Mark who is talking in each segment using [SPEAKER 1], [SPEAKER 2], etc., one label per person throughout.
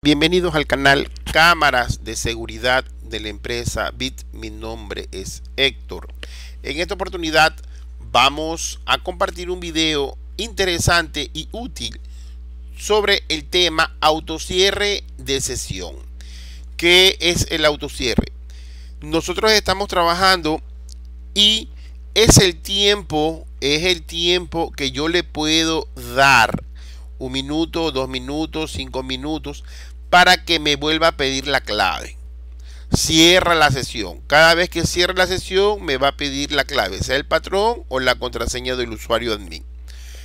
[SPEAKER 1] Bienvenidos al canal Cámaras de Seguridad de la empresa BIT. Mi nombre es Héctor. En esta oportunidad vamos a compartir un video interesante y útil sobre el tema autocierre de sesión. ¿Qué es el autocierre? Nosotros estamos trabajando y es el tiempo, es el tiempo que yo le puedo dar un minuto, dos minutos, cinco minutos, para que me vuelva a pedir la clave. Cierra la sesión. Cada vez que cierre la sesión me va a pedir la clave, sea el patrón o la contraseña del usuario admin.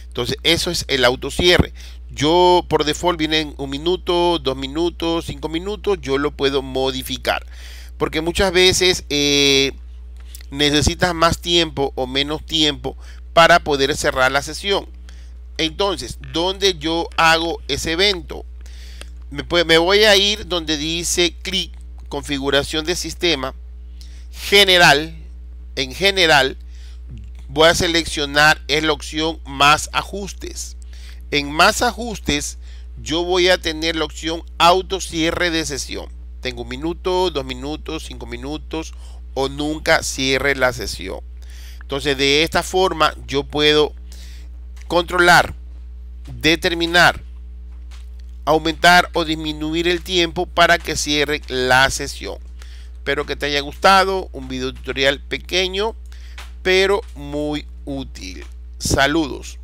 [SPEAKER 1] Entonces, eso es el auto cierre Yo por default vienen un minuto, dos minutos, cinco minutos, yo lo puedo modificar. Porque muchas veces eh, necesitas más tiempo o menos tiempo para poder cerrar la sesión. Entonces, ¿dónde yo hago ese evento? Me, voy a ir donde dice clic, configuración de sistema, general, en general, voy a seleccionar en la opción más ajustes. En más ajustes, yo voy a tener la opción auto cierre de sesión. Tengo un minuto, dos minutos, cinco minutos o nunca cierre la sesión. Entonces, de esta forma, yo puedo controlar, determinar, aumentar o disminuir el tiempo para que cierre la sesión. Espero que te haya gustado, un video tutorial pequeño, pero muy útil. Saludos.